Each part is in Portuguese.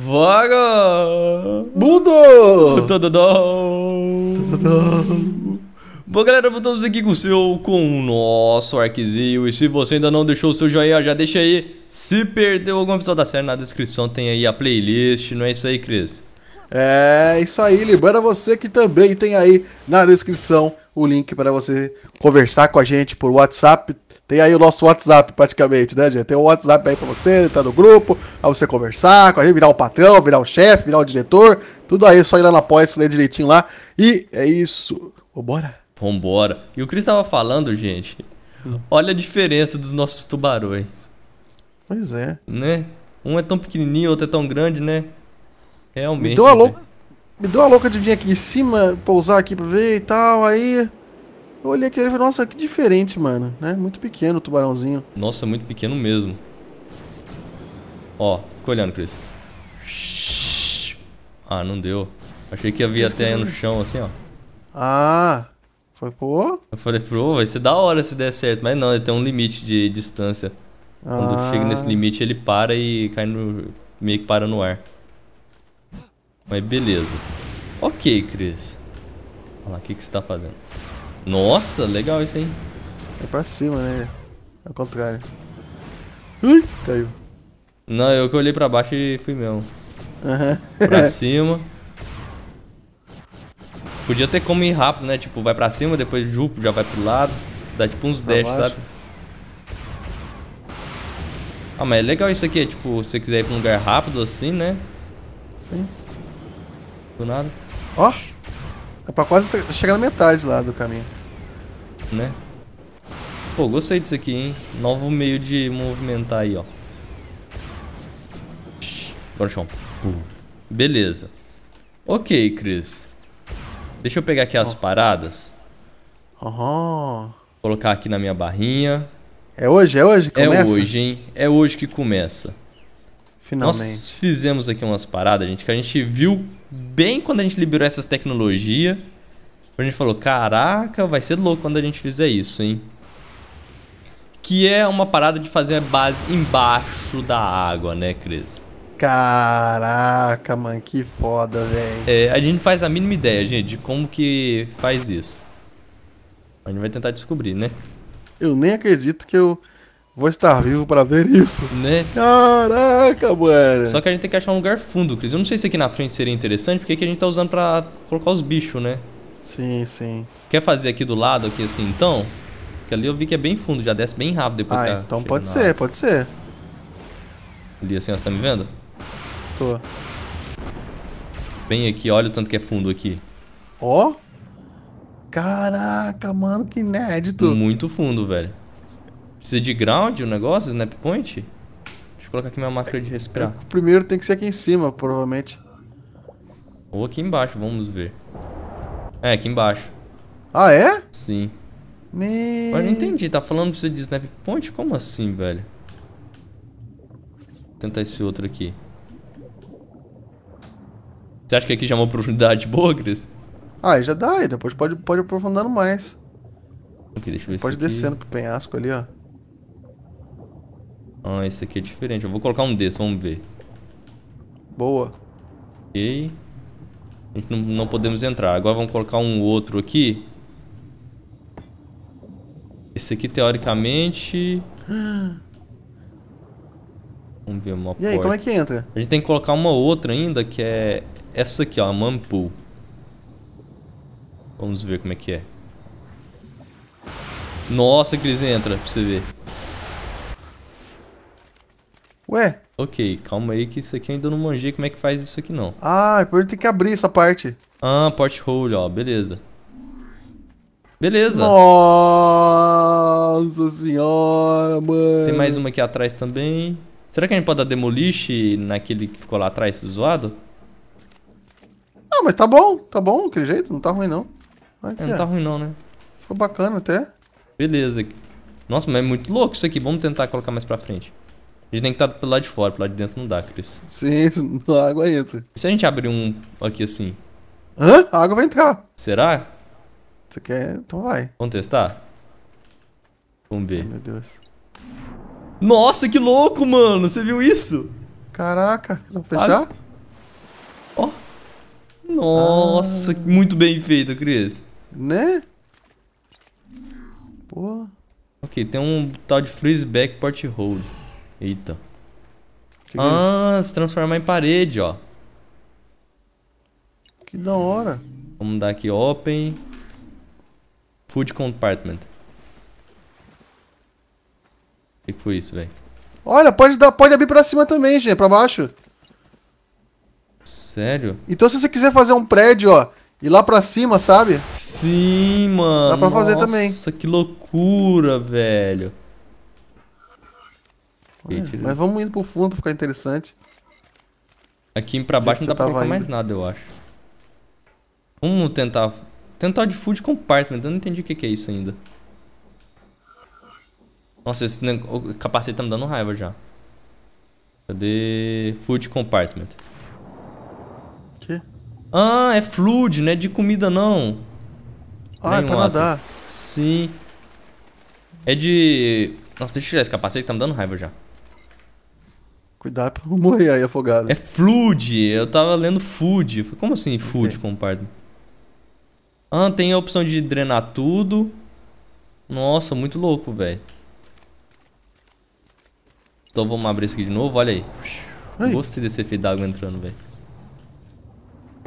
Vaga! Mundo! Tududom! Tududom! Bom, galera, voltamos aqui com o seu, com o nosso arquezinho. E se você ainda não deixou o seu joinha, já deixa aí. Se perdeu algum episódio da série, na descrição tem aí a playlist. Não é isso aí, Cris? É isso aí, lembrando você que também tem aí na descrição o link para você conversar com a gente por WhatsApp, tem aí o nosso WhatsApp praticamente, né, gente? Tem o um WhatsApp aí pra você, tá no grupo, pra você conversar com a gente, virar o patrão, virar o chefe, virar o diretor. Tudo aí, é só ir lá na pós, ler direitinho lá. E é isso. Vambora? Vambora. E o Cris tava falando, gente, hum. olha a diferença dos nossos tubarões. Pois é. Né? Um é tão pequenininho, outro é tão grande, né? Realmente. Me deu a né? louca, me deu a louca de vir aqui em cima, pousar aqui pra ver e tal, aí... Eu olhei aquele e falei, nossa, que diferente, mano. Né? Muito pequeno o tubarãozinho. Nossa, muito pequeno mesmo. Ó, fica olhando, Chris. Ah, não deu. Achei que havia até no chão, assim, ó. Ah, foi pô Eu falei, pro, vai ser da hora se der certo. Mas não, ele tem um limite de distância. Ah. Quando chega nesse limite, ele para e cai no... Meio que para no ar. Mas beleza. Ok, Chris. Olha lá, o que, que você tá fazendo? Nossa, legal isso, hein? É pra cima, né? Ao contrário. Ui, caiu. Não, eu que olhei pra baixo e fui mesmo. Aham. Uhum. pra cima. Podia ter como ir rápido, né? Tipo, vai pra cima, depois jupo, já vai pro lado. Dá tipo uns pra dash, baixo. sabe? Ah, mas é legal isso aqui, é, tipo, se você quiser ir pra um lugar rápido assim, né? Sim. Do nada. Ó! Oh. Dá é pra quase chegar na metade lá do caminho. Né? Pô, gostei disso aqui, hein? Novo meio de movimentar aí, ó. Bora chão. Beleza. Ok, Cris. Deixa eu pegar aqui as oh. paradas. Uhum. Colocar aqui na minha barrinha. É hoje? É hoje que é começa? É hoje, hein? É hoje que começa. Finalmente. Nós fizemos aqui umas paradas, gente, que a gente viu bem quando a gente liberou essas tecnologias. A gente falou, caraca, vai ser louco quando a gente fizer isso, hein? Que é uma parada de fazer a base embaixo da água, né, Cris? Caraca, mano, que foda, velho. É, a gente faz a mínima ideia, gente, de como que faz isso. A gente vai tentar descobrir, né? Eu nem acredito que eu Vou estar vivo para ver isso. Né? Caraca, mano. Só que a gente tem que achar um lugar fundo, Cris. Eu não sei se aqui na frente seria interessante, porque aqui a gente tá usando pra colocar os bichos, né? Sim, sim. Quer fazer aqui do lado, aqui assim, então? Porque ali eu vi que é bem fundo, já desce bem rápido depois ah, que Ah, então pode ser, pode ser. Ali assim, ó, você tá me vendo? Tô. Bem aqui, olha o tanto que é fundo aqui. Ó. Oh? Caraca, mano, que inédito. Muito fundo, velho. Precisa de ground o negócio, snap point? Deixa eu colocar aqui minha máquina de respirar. É, o primeiro tem que ser aqui em cima, provavelmente. Ou aqui embaixo, vamos ver. É, aqui embaixo. Ah, é? Sim. Me... Mas não entendi, tá falando precisa de snap point? Como assim, velho? Vou tentar esse outro aqui. Você acha que aqui já é uma profundidade, boa, Cris? Ah, já dá, e depois pode, pode aprofundando mais. Ok, deixa eu ver Pode descendo pro penhasco ali, ó. Ah, esse aqui é diferente. Eu vou colocar um desses, vamos ver. Boa. Ok. A gente não, não podemos entrar. Agora vamos colocar um outro aqui. Esse aqui, teoricamente... Vamos ver uma e porta. E aí, como é que entra? A gente tem que colocar uma outra ainda, que é essa aqui, ó, a Mampu. Vamos ver como é que é. Nossa, Cris, entra pra você ver. Ué? Ok, calma aí que isso aqui eu ainda não manjei como é que faz isso aqui não. Ah, depois tem que abrir essa parte. Ah, porthole, ó, beleza. Beleza. Nossa senhora, mano. Tem mais uma aqui atrás também. Será que a gente pode dar demolish naquele que ficou lá atrás zoado? Não, mas tá bom, tá bom aquele jeito, não tá ruim não. é, não é. tá ruim não, né? Ficou bacana até. Beleza. Nossa, mas é muito louco isso aqui, vamos tentar colocar mais pra frente. A gente tem que estar tá pelo lado de fora, pelo lado de dentro não dá, Cris. Sim, a água entra. E se a gente abrir um aqui assim? Hã? A água vai entrar. Será? Você quer? Então vai. Vamos testar? Vamos ver. Ai, meu Deus. Nossa, que louco, mano! Você viu isso? Caraca, Vamos fechar? Ó. Oh. Nossa, ah. muito bem feito, Cris. Né? Pô. Ok, tem um tal de freeze back port hold. Eita. Que é ah, é se transformar em parede, ó. Que da hora. Vamos dar aqui open. Food compartment. O que, que, foi isso, velho? Olha, pode, dar, pode abrir pra cima também, gente. Pra baixo. Sério? Então se você quiser fazer um prédio, ó. E lá pra cima, sabe? Sim, mano. Dá pra Nossa, fazer também. Nossa, que loucura, velho. É, né? mas vamos indo pro fundo pra ficar interessante. Aqui pra baixo não dá pra colocar indo. mais nada, eu acho. Vamos tentar... Tentar de food compartment. Eu não entendi o que, que é isso ainda. Nossa, esse o capacete tá me dando raiva já. Cadê... Food compartment. Que? Ah, é fluid, não é de comida não. Ah, Nem é pra nadar. Sim. É de... Nossa, deixa eu tirar esse capacete, tá me dando raiva já. Cuidado pra não morrer aí afogado. É Flood. Eu tava lendo Food. Como assim Food, Sim. compadre? Ah, tem a opção de drenar tudo. Nossa, muito louco, velho. Então vamos abrir isso aqui de novo. Olha aí. aí. Gostei desse efeito d'água entrando, velho.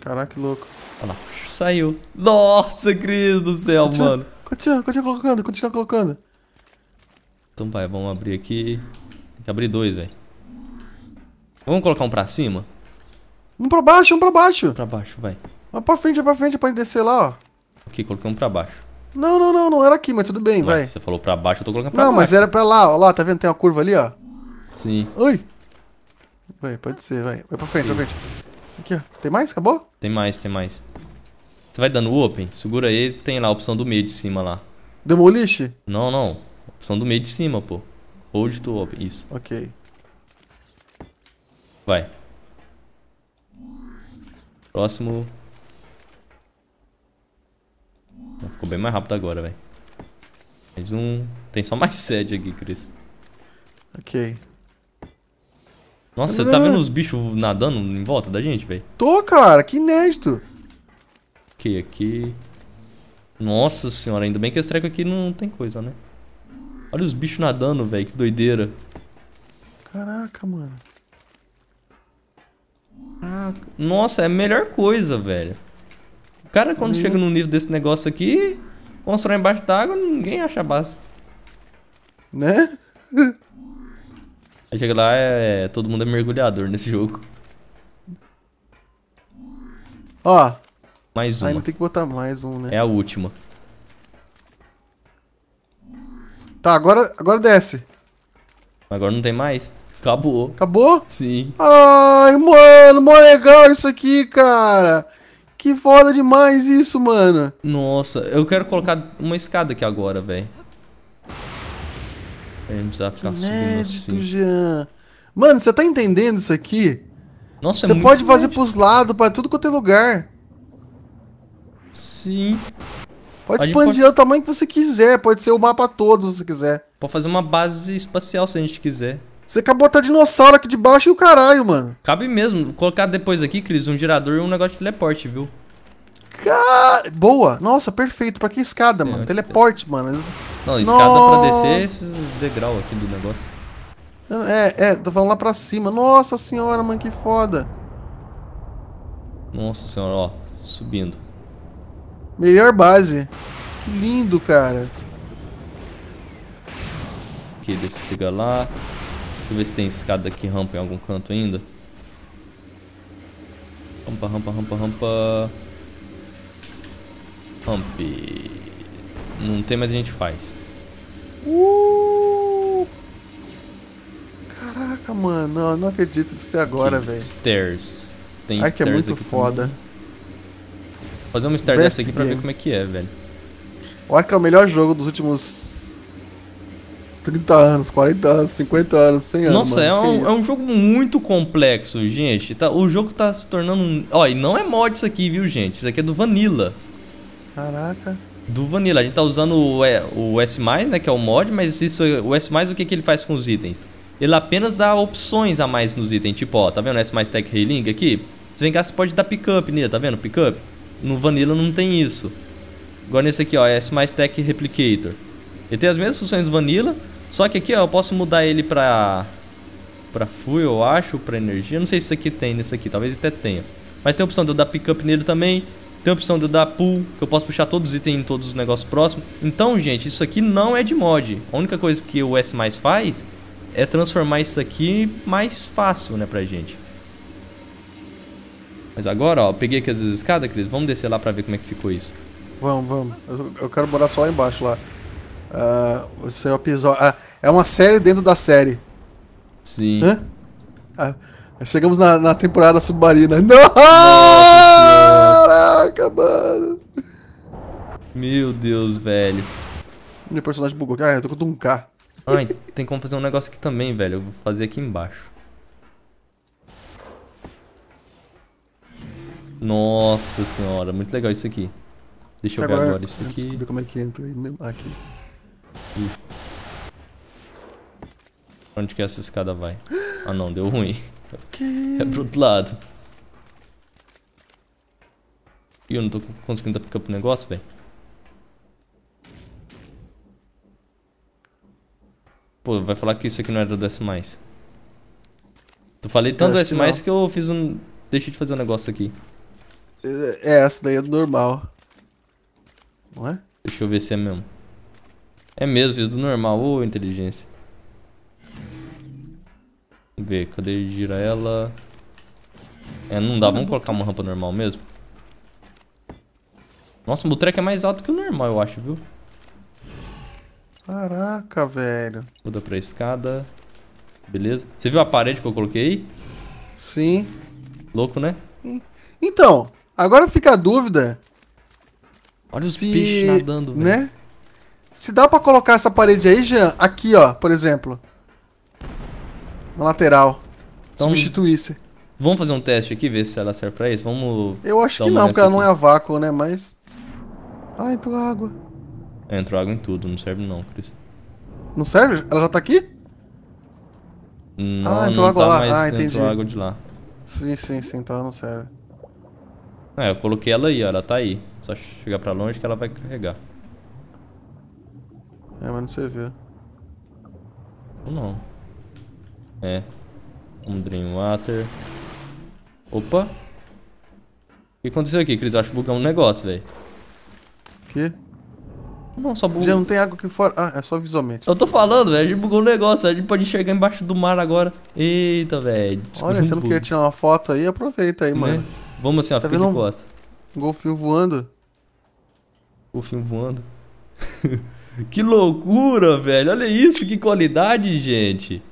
Caraca, que louco. Olha lá. Saiu. Nossa, Cris do céu, continua, mano. Continua, continua colocando, continua colocando. Então vai, vamos abrir aqui. Tem que abrir dois, velho. Vamos colocar um pra cima? Um pra baixo, um pra baixo. Um pra baixo, vai. Vai pra frente, vai pra frente, pode descer lá, ó. Ok, coloquei um pra baixo. Não, não, não, não era aqui, mas tudo bem, Ué, vai. Você falou pra baixo, eu tô colocando pra não, baixo. Não, mas era pra lá, ó lá, tá vendo? Tem uma curva ali, ó. Sim. Oi. Vai, pode ser, vai. Vai pra frente, Sim. pra frente. Aqui, ó. Tem mais? Acabou? Tem mais, tem mais. Você vai dando open, segura aí, tem lá a opção do meio de cima lá. Demolish? Não, não. Opção do meio de cima, pô. Hold to open, isso. Ok. Vai. Próximo. Ficou bem mais rápido agora, velho. Mais um. Tem só mais sede aqui, Cris. Ok. Nossa, você tá vendo os bichos nadando em volta da gente, velho? Tô, cara, que inédito. Ok, aqui. Nossa senhora, ainda bem que esse treco aqui não tem coisa, né? Olha os bichos nadando, velho, que doideira. Caraca, mano. Ah, nossa, é a melhor coisa, velho. O cara, quando uhum. chega no nível desse negócio aqui, constrói embaixo d'água, ninguém acha a base. Né? Aí chega lá, é, todo mundo é mergulhador nesse jogo. Ó. Mais uma. Ainda tem que botar mais um, né? É a última. Tá, agora, agora desce. Agora não tem mais? Acabou. Acabou? Sim. Ai, mano, mó legal isso aqui, cara. Que foda demais isso, mano. Nossa, eu quero colocar uma escada aqui agora, velho. Pra gente precisar ficar que subindo assim. Jean. Mano, você tá entendendo isso aqui? Nossa, é Você é pode fazer pros lados, pra tudo quanto é lugar. Sim. Pode expandir pode... o tamanho que você quiser, pode ser o mapa todo se você quiser. Pode fazer uma base espacial se a gente quiser. Você acabou de dinossauro aqui debaixo e o caralho, mano. Cabe mesmo. Vou colocar depois aqui, Cris, um girador e um negócio de teleporte, viu? Cara... Boa. Nossa, perfeito. Pra que escada, é, mano? É. Teleporte, que... mano. Não, escada Nossa. pra descer esses degrau aqui do negócio. É, é, tô falando lá pra cima. Nossa senhora, mano, que foda. Nossa senhora, ó. Subindo. Melhor base. Que lindo, cara. Ok, deixa eu chegar lá. Deixa eu ver se tem escada aqui, rampa em algum canto ainda. Rampa, rampa, rampa, rampa. Ramp. Não tem, mais a gente faz. Uh! Caraca, mano. Não, eu não acredito nisso até agora, velho. Stairs. Tem Ai, stairs que é muito foda. Vou Fazer uma stair Best dessa aqui game. pra ver como é que é, velho. Eu acho que é o melhor jogo dos últimos 30 anos, 40 anos, 50 anos, 100 anos. Nossa, mano, é, um, é, um, jogo muito complexo, gente. Tá, o jogo tá se tornando. Ó, e não é mod isso aqui, viu, gente? Isso aqui é do Vanilla. Caraca. Do Vanilla. A gente tá usando o, é, o S, né? Que é o mod, mas isso, é o S, o que, que ele faz com os itens? Ele apenas dá opções a mais nos itens. Tipo, ó, tá vendo o S Tech Healing aqui? Se vem cá, você pode dar pickup nele, tá vendo? Pickup. No Vanilla não tem isso. Agora nesse aqui, ó, é S Tech Replicator. Ele tem as mesmas funções do Vanilla, só que aqui, ó, eu posso mudar ele pra... Pra fuel, eu acho, pra energia. não sei se isso aqui tem nesse aqui, talvez até tenha. Mas tem a opção de eu dar pickup nele também. Tem a opção de eu dar pull, que eu posso puxar todos os itens em todos os negócios próximos. Então, gente, isso aqui não é de mod. A única coisa que o S+, faz é transformar isso aqui mais fácil, né, pra gente. Mas agora, ó, peguei aqui as escadas, Cris. Vamos descer lá pra ver como é que ficou isso. Vamos, vamos. Eu, eu quero morar só lá embaixo, lá. Uh, seu episódio. Ah, é uma série dentro da série. Sim. Hã? Ah, chegamos na, na, temporada submarina. Não! Caraca, mano! Meu Deus, velho. Meu personagem bugou. Ah, eu tô com um K. Ai, tem como fazer um negócio aqui também, velho. Eu vou fazer aqui embaixo. Nossa senhora, muito legal isso aqui. Deixa eu agora, ver agora isso aqui. Deixa eu ver como é que entra aí, aqui onde que essa escada vai? Ah não, deu ruim. Que? É pro outro lado. E eu não tô conseguindo aplicar pro negócio, velho. Pô, vai falar que isso aqui não era do S+. Tu falei tanto S+, que, que eu fiz um... Deixei de fazer um negócio aqui. É, é, essa daí é normal. Não é? Deixa eu ver se é mesmo. É mesmo, fiz do normal. Ô, oh, inteligência. Vamos ver, cadê girar ela? É, não dá. Vamos colocar uma rampa normal mesmo? Nossa, o Mutreco é mais alto que o normal, eu acho, viu? Caraca, velho. Muda pra escada. Beleza. Você viu a parede que eu coloquei aí? Sim. Louco, né? Então, agora fica a dúvida. Olha os se... peixes nadando, né? Se dá pra colocar essa parede aí, Jean, aqui, ó, por exemplo. Na lateral. Então, Substituísse. Vamos fazer um teste aqui, ver se ela serve pra isso? Vamos... Eu acho que não, porque ela não é a vácuo, né? Mas... Ah, entrou água. entrou água em tudo. Não serve não, Cris. Não serve? Ela já tá aqui? Não, ah, entrou não água tá, lá. ah, entendi. entrou água de lá. Sim, sim, sim. Então não serve. É, eu coloquei ela aí, ó. Ela tá aí. Só chegar pra longe que ela vai carregar. É, mas não se ver. Ou não. É. Um Water. Opa! O que aconteceu aqui? Eu acho que bugou um negócio, velho. Que? Não, só bugou. Já não tem água aqui fora. Ah, é só visualmente. Eu tô falando, velho. A gente bugou um negócio. A gente pode enxergar embaixo do mar agora. Eita, velho. Olha, você não quer tirar uma foto aí? Aproveita aí, né? mano. Vamos assim, ó. Tá fica de um... costas. golfinho voando. Golfinho voando. Que loucura, velho. Olha isso, que qualidade, gente.